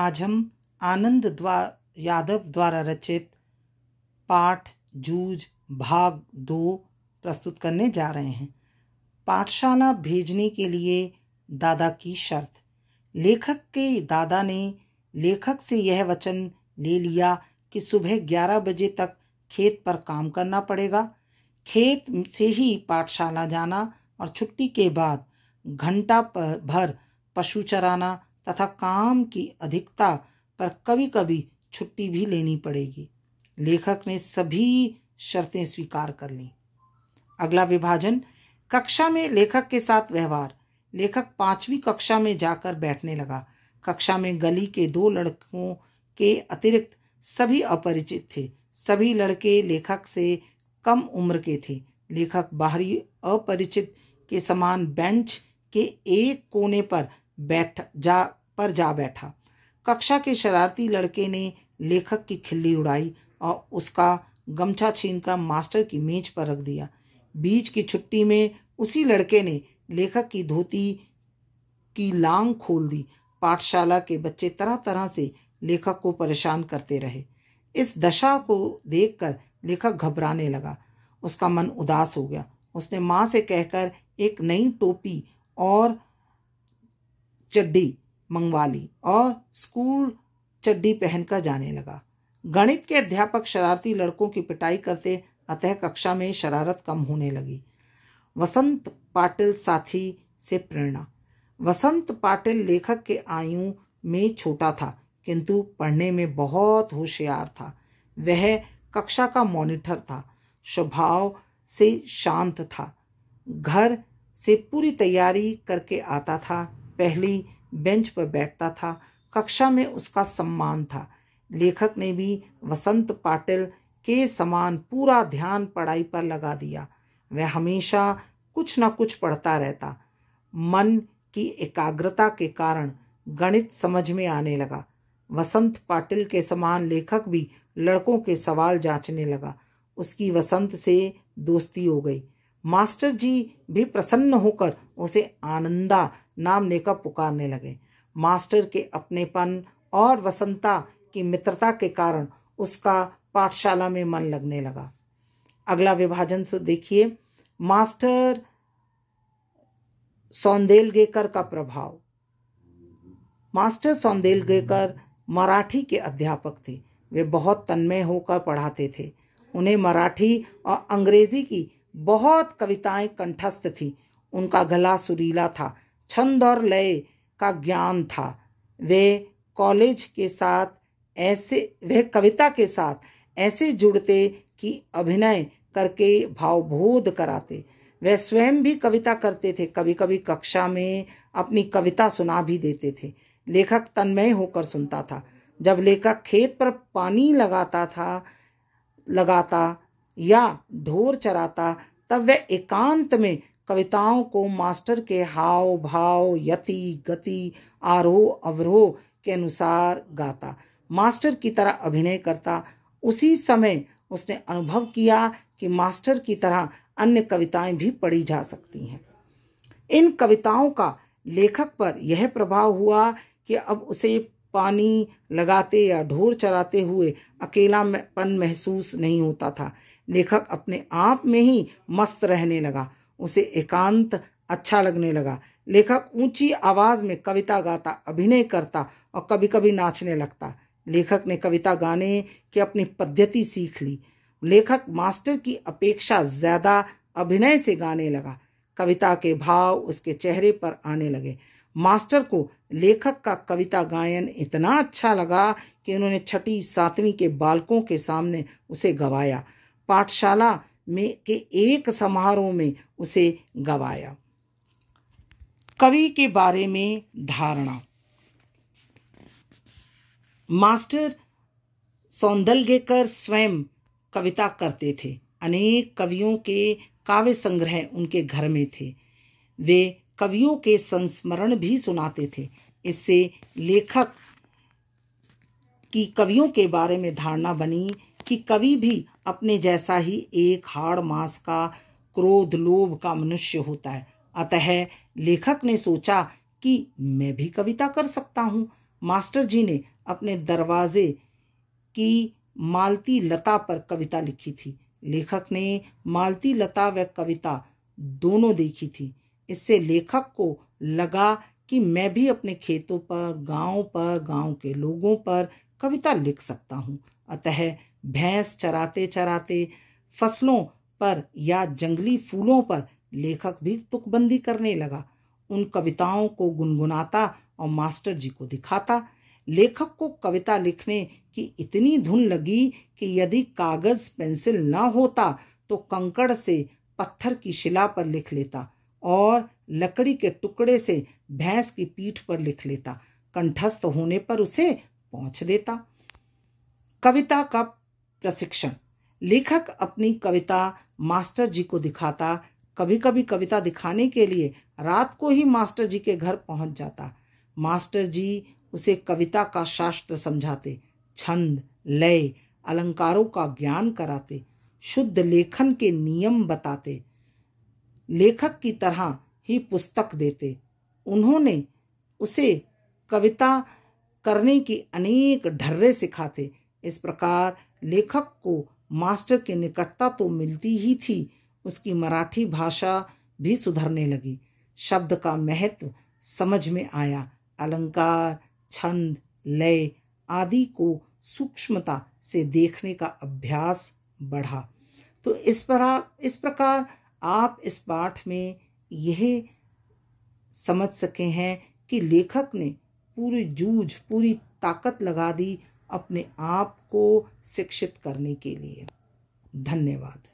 आज हम आनंद द्वार यादव द्वारा रचित पाठ जूझ भाग दो प्रस्तुत करने जा रहे हैं पाठशाला भेजने के लिए दादा की शर्त लेखक के दादा ने लेखक से यह वचन ले लिया कि सुबह ग्यारह बजे तक खेत पर काम करना पड़ेगा खेत से ही पाठशाला जाना और छुट्टी के बाद घंटा भर पशु चराना तथा काम की अधिकता पर कभी कभी छुट्टी भी लेनी पड़ेगी लेखक ने सभी शर्तें स्वीकार कर ली अगला विभाजन कक्षा में लेखक के साथ व्यवहार लेखक पांचवी कक्षा में जाकर बैठने लगा कक्षा में गली के दो लड़कों के अतिरिक्त सभी अपरिचित थे सभी लड़के लेखक से कम उम्र के थे लेखक बाहरी अपरिचित के समान बेंच के एक कोने पर बैठ जा पर जा बैठा कक्षा के शरारती लड़के ने लेखक की खिल्ली उड़ाई और उसका गमछा छीनकर मास्टर की मेज पर रख दिया बीच की छुट्टी में उसी लड़के ने लेखक की धोती की लांग खोल दी पाठशाला के बच्चे तरह तरह से लेखक को परेशान करते रहे इस दशा को देखकर लेखक घबराने लगा उसका मन उदास हो गया उसने माँ से कहकर एक नई टोपी और चड्डी मंगवा ली और स्कूल चड्डी पहनकर जाने लगा गणित के अध्यापक शरारती लड़कों की पिटाई करते अतः कक्षा में शरारत कम होने लगी वसंत पाटिल साथी से प्रेरणा वसंत पाटिल लेखक के आयु में छोटा था किंतु पढ़ने में बहुत होशियार था वह कक्षा का मॉनिटर था स्वभाव से शांत था घर से पूरी तैयारी करके आता था पहली बेंच पर बैठता था कक्षा में उसका सम्मान था लेखक ने भी वसंत पाटिल के समान पूरा ध्यान पढ़ाई पर लगा दिया वह हमेशा कुछ न कुछ पढ़ता रहता मन की एकाग्रता के कारण गणित समझ में आने लगा वसंत पाटिल के समान लेखक भी लड़कों के सवाल जांचने लगा उसकी वसंत से दोस्ती हो गई मास्टर जी भी प्रसन्न होकर उसे आनंदा नाम लेकर पुकारने लगे मास्टर के अपनेपन और वसंता की मित्रता के कारण उसका पाठशाला में मन लगने लगा अगला विभाजन से देखिए मास्टर सौंदेलगेकर का प्रभाव मास्टर सौंदेलगेकर मराठी के अध्यापक थे वे बहुत तन्मय होकर पढ़ाते थे उन्हें मराठी और अंग्रेजी की बहुत कविताएं कंठस्थ थी उनका गला सुरीला था छंद और लय का ज्ञान था वे कॉलेज के साथ ऐसे वह कविता के साथ ऐसे जुड़ते कि अभिनय करके भावबोध कराते वह स्वयं भी कविता करते थे कभी कभी कक्षा में अपनी कविता सुना भी देते थे लेखक तन्मय होकर सुनता था जब लेखक खेत पर पानी लगाता था लगाता या ढोर चराता तब वह एकांत में कविताओं को मास्टर के हाव भाव यति गति आरोह अवरोह के अनुसार गाता मास्टर की तरह अभिनय करता उसी समय उसने अनुभव किया कि मास्टर की तरह अन्य कविताएं भी पढ़ी जा सकती हैं इन कविताओं का लेखक पर यह प्रभाव हुआ कि अब उसे पानी लगाते या ढोर चलाते हुए अकेलापन महसूस नहीं होता था लेखक अपने आप में ही मस्त रहने लगा उसे एकांत अच्छा लगने लगा लेखक ऊंची आवाज में कविता गाता अभिनय करता और कभी कभी नाचने लगता लेखक ने कविता गाने की अपनी पद्धति सीख ली लेखक मास्टर की अपेक्षा ज़्यादा अभिनय से गाने लगा कविता के भाव उसके चेहरे पर आने लगे मास्टर को लेखक का कविता गायन इतना अच्छा लगा कि उन्होंने छठी सातवीं के बालकों के सामने उसे गवाया पाठशाला में के एक समारोह में उसे गवाया कवि के बारे में धारणा मास्टर सौंदलगेकर स्वयं कविता करते थे अनेक कवियों के काव्य संग्रह उनके घर में थे वे कवियों के संस्मरण भी सुनाते थे इससे लेखक की कवियों के बारे में धारणा बनी कि कवि भी अपने जैसा ही एक हाड़ मास का क्रोध लोभ का मनुष्य होता है अतः लेखक ने सोचा कि मैं भी कविता कर सकता हूँ मास्टर जी ने अपने दरवाजे की मालती लता पर कविता लिखी थी लेखक ने मालती लता व कविता दोनों देखी थी इससे लेखक को लगा कि मैं भी अपने खेतों पर गांव पर गांव के लोगों पर कविता लिख सकता हूँ अतः भैंस चराते चराते फसलों पर या जंगली फूलों पर लेखक भी तुकबंदी करने लगा उन कविताओं को गुनगुनाता और मास्टर जी को दिखाता लेखक को कविता लिखने की इतनी धुन लगी कि यदि कागज़ पेंसिल न होता तो कंकड़ से पत्थर की शिला पर लिख लेता और लकड़ी के टुकड़े से भैंस की पीठ पर लिख लेता कंठस्थ होने पर उसे पहुंच देता कविता का प्रशिक्षण लेखक अपनी कविता मास्टर जी को दिखाता कभी कभी कविता दिखाने के लिए रात को ही मास्टर जी के घर पहुंच जाता मास्टर जी उसे कविता का शास्त्र समझाते छंद लय अलंकारों का ज्ञान कराते शुद्ध लेखन के नियम बताते लेखक की तरह ही पुस्तक देते उन्होंने उसे कविता करने की अनेक ढर्रे सिखाते इस प्रकार लेखक को मास्टर की निकटता तो मिलती ही थी उसकी मराठी भाषा भी सुधरने लगी शब्द का महत्व समझ में आया अलंकार छंद लय आदि को सूक्ष्मता से देखने का अभ्यास बढ़ा तो इस पर इस प्रकार आप इस पाठ में यह समझ सके हैं कि लेखक ने पूरी जूझ पूरी ताकत लगा दी अपने आप को शिक्षित करने के लिए धन्यवाद